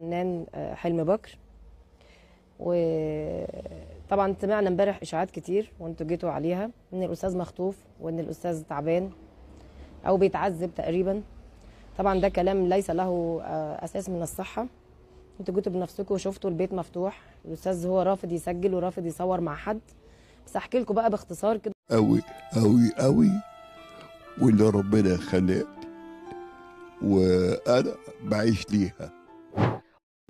فنان آه، حلم بكر وطبعا سمعنا امبارح اشاعات كتير وانتوا جيتوا عليها ان الاستاذ مخطوف وان الاستاذ تعبان او بيتعذب تقريبا طبعا ده كلام ليس له آه، اساس من الصحه انتوا جيتوا بنفسكم وشفتوا البيت مفتوح الاستاذ هو رافض يسجل ورافض يصور مع حد بس احكي لكم بقى باختصار كده قوي قوي قوي واللي ربنا خلقني وانا بعيش ليها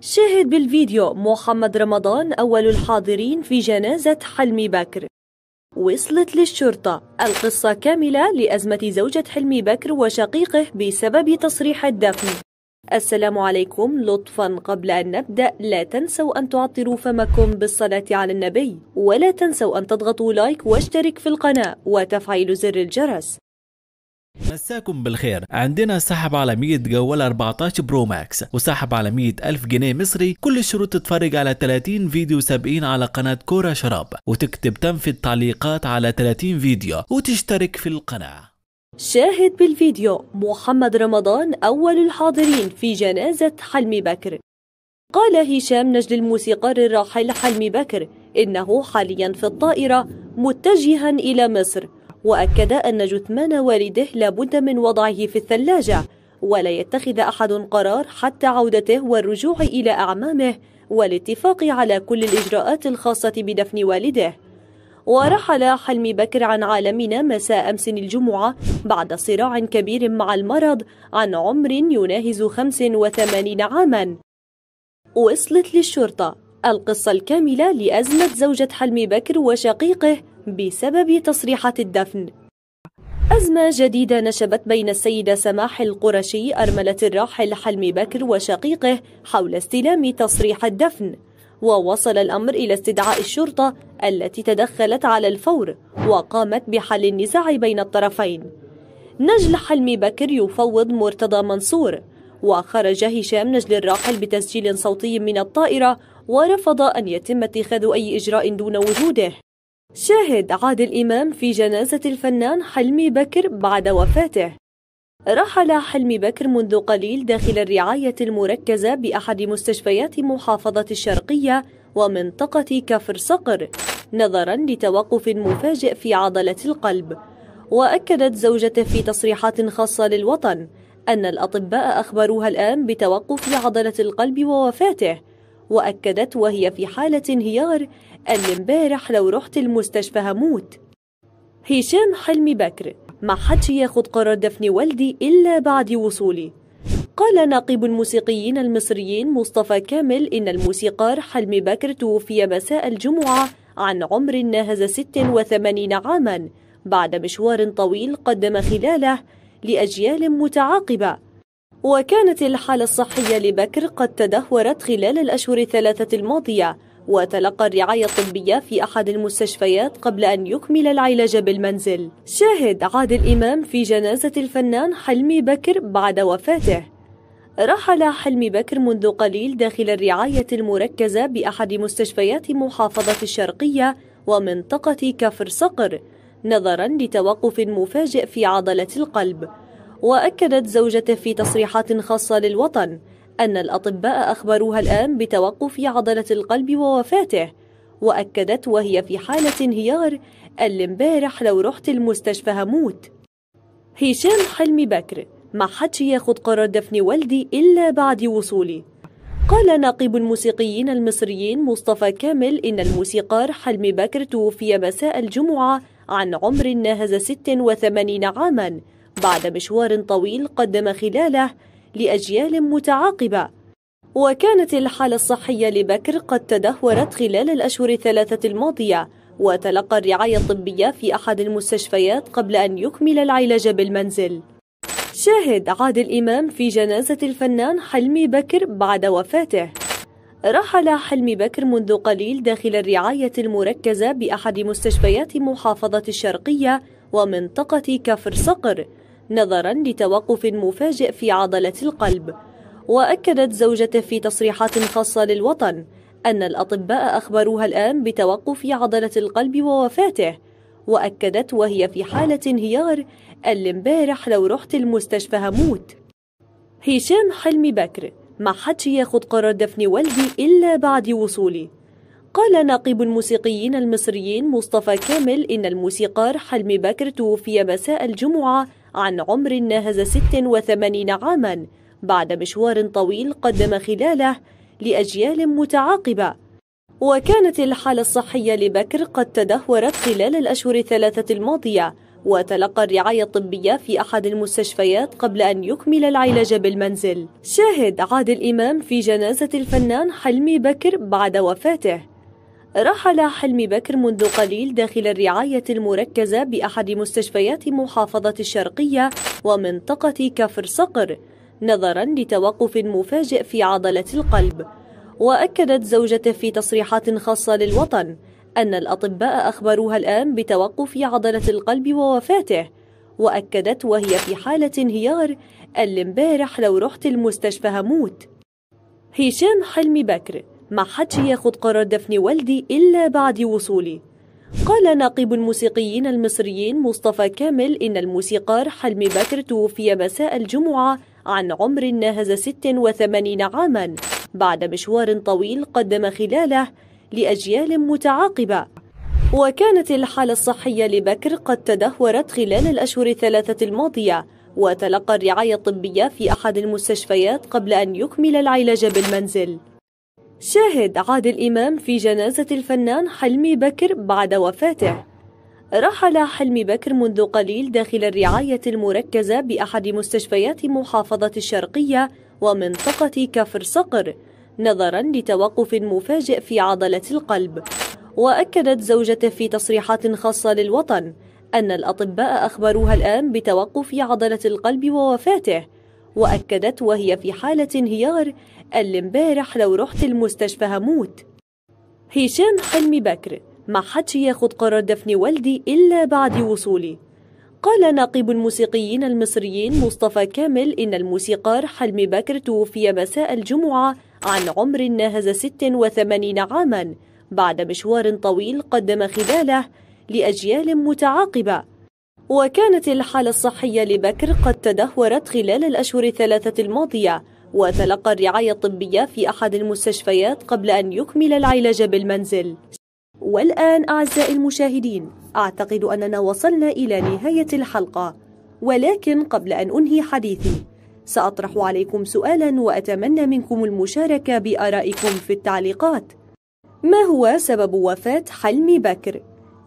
شاهد بالفيديو محمد رمضان أول الحاضرين في جنازة حلمي بكر وصلت للشرطة القصة كاملة لأزمة زوجة حلمي بكر وشقيقه بسبب تصريح الدفن السلام عليكم لطفا قبل أن نبدأ لا تنسوا أن تعطروا فمكم بالصلاة على النبي ولا تنسوا أن تضغطوا لايك واشترك في القناة وتفعيل زر الجرس مساكم بالخير عندنا سحب على 100 جوال 14 برو ماكس وسحب على 100 ألف جنيه مصري كل الشروط تتفرج على 30 فيديو 70 على قناة كورة شراب وتكتب تم في التعليقات على 30 فيديو وتشترك في القناة شاهد بالفيديو محمد رمضان أول الحاضرين في جنازة حلمي بكر قال هشام نجل الموسيقار الراحل حلمي بكر إنه حاليا في الطائرة متجها إلى مصر وأكد أن جثمان والده لابد من وضعه في الثلاجة ولا يتخذ أحد قرار حتى عودته والرجوع إلى أعمامه والاتفاق على كل الإجراءات الخاصة بدفن والده ورحل حلمي بكر عن عالمنا مساء أمس الجمعة بعد صراع كبير مع المرض عن عمر يناهز 85 عاما وصلت للشرطة القصة الكاملة لأزمة زوجة حلمي بكر وشقيقه بسبب تصريحات الدفن أزمة جديدة نشبت بين السيدة سماح القرشي أرملة الراحل حلمي بكر وشقيقه حول استلام تصريح الدفن ووصل الأمر إلى استدعاء الشرطة التي تدخلت على الفور وقامت بحل النزاع بين الطرفين نجل حلمي بكر يفوض مرتضى منصور وخرج هشام نجل الراحل بتسجيل صوتي من الطائرة ورفض أن يتم اتخاذ أي إجراء دون وجوده شاهد عادل إمام في جنازة الفنان حلمي بكر بعد وفاته رحل حلمي بكر منذ قليل داخل الرعاية المركزة بأحد مستشفيات محافظة الشرقية ومنطقة كفر صقر نظرا لتوقف مفاجئ في عضلة القلب وأكدت زوجته في تصريحات خاصة للوطن أن الأطباء أخبروها الآن بتوقف عضلة القلب ووفاته وأكدت وهي في حالة انهيار قال لي امبارح لو رحت المستشفى هموت هشام حلمي بكر ما حدش ياخد قرار دفن والدي إلا بعد وصولي قال ناقب الموسيقيين المصريين مصطفى كامل إن الموسيقار حلمي بكر توفي مساء الجمعة عن عمر ناهز 86 عاما بعد مشوار طويل قدم خلاله لأجيال متعاقبة وكانت الحالة الصحية لبكر قد تدهورت خلال الأشهر الثلاثة الماضية وتلقى الرعاية الطبية في أحد المستشفيات قبل أن يكمل العلاج بالمنزل شاهد عادل إمام في جنازة الفنان حلمي بكر بعد وفاته رحل حلمي بكر منذ قليل داخل الرعاية المركزة بأحد مستشفيات محافظة الشرقية ومنطقة كفر صقر نظرا لتوقف مفاجئ في عضلة القلب وأكدت زوجته في تصريحات خاصة للوطن أن الأطباء أخبروها الآن بتوقف عضلة القلب ووفاته وأكدت وهي في حالة انهيار قال امبارح لو رحت المستشفى هموت هشام حلمي بكر ما حدش ياخد قرار دفن والدي إلا بعد وصولي قال ناقب الموسيقيين المصريين مصطفى كامل إن الموسيقار حلمي بكر توفي مساء الجمعة عن عمر ناهز 86 عاما بعد مشوار طويل قدم خلاله لأجيال متعاقبة وكانت الحالة الصحية لبكر قد تدهورت خلال الأشهر الثلاثة الماضية وتلقى الرعاية الطبية في أحد المستشفيات قبل أن يكمل العلاج بالمنزل شاهد عادل إمام في جنازة الفنان حلمي بكر بعد وفاته رحل حلمي بكر منذ قليل داخل الرعاية المركزة بأحد مستشفيات محافظة الشرقية ومنطقة كفر صقر نظرا لتوقف مفاجئ في عضلة القلب وأكدت زوجته في تصريحات خاصة للوطن أن الأطباء أخبروها الآن بتوقف عضلة القلب ووفاته وأكدت وهي في حالة انهيار امبارح لو رحت المستشفى هموت هشام حلمي بكر ما حدش ياخد قرار دفن والدي إلا بعد وصولي قال ناقب الموسيقيين المصريين مصطفى كامل إن الموسيقار حلمي بكر توفي مساء الجمعة عن عمر ناهز 86 عاما بعد مشوار طويل قدم خلاله لأجيال متعاقبة وكانت الحالة الصحية لبكر قد تدهورت خلال الأشهر الثلاثة الماضية وتلقى الرعاية الطبية في أحد المستشفيات قبل أن يكمل العلاج بالمنزل شاهد عادل إمام في جنازة الفنان حلمي بكر بعد وفاته رحل حلمي بكر منذ قليل داخل الرعاية المركزة بأحد مستشفيات محافظة الشرقية ومنطقة كفر صقر نظرا لتوقف مفاجئ في عضلة القلب وأكدت زوجته في تصريحات خاصة للوطن أن الأطباء أخبروها الآن بتوقف عضلة القلب ووفاته وأكدت وهي في حالة انهيار الامبارح لو رحت المستشفى هموت هشام حلمي بكر ما حدش ياخد قرار دفن والدي إلا بعد وصولي قال ناقب الموسيقيين المصريين مصطفى كامل إن الموسيقار حلمي بكر توفي مساء الجمعة عن عمر ناهز 86 عاما بعد مشوار طويل قدم خلاله لأجيال متعاقبة وكانت الحالة الصحية لبكر قد تدهورت خلال الأشهر الثلاثة الماضية وتلقى الرعاية الطبية في أحد المستشفيات قبل أن يكمل العلاج بالمنزل شاهد عادل إمام في جنازة الفنان حلمي بكر بعد وفاته رحل حلمي بكر منذ قليل داخل الرعاية المركزة بأحد مستشفيات محافظة الشرقية ومنطقة كفر صقر نظرا لتوقف مفاجئ في عضلة القلب وأكدت زوجته في تصريحات خاصة للوطن أن الأطباء أخبروها الآن بتوقف عضلة القلب ووفاته وأكدت وهي في حالة انهيار قال امبارح لو رحت المستشفى هموت هشام حلمي بكر ما حدش ياخد قرار دفن والدي إلا بعد وصولي قال ناقب الموسيقيين المصريين مصطفى كامل إن الموسيقار حلمي بكر توفي مساء الجمعة عن عمر ناهز 86 عاما بعد مشوار طويل قدم خلاله لأجيال متعاقبة وكانت الحالة الصحية لبكر قد تدهورت خلال الأشهر الثلاثة الماضية وتلقى الرعاية الطبية في أحد المستشفيات قبل أن يكمل العلاج بالمنزل والآن أعزائي المشاهدين أعتقد أننا وصلنا إلى نهاية الحلقة ولكن قبل أن أنهي حديثي سأطرح عليكم سؤالا وأتمنى منكم المشاركة بآرائكم في التعليقات ما هو سبب وفاة حلمي بكر؟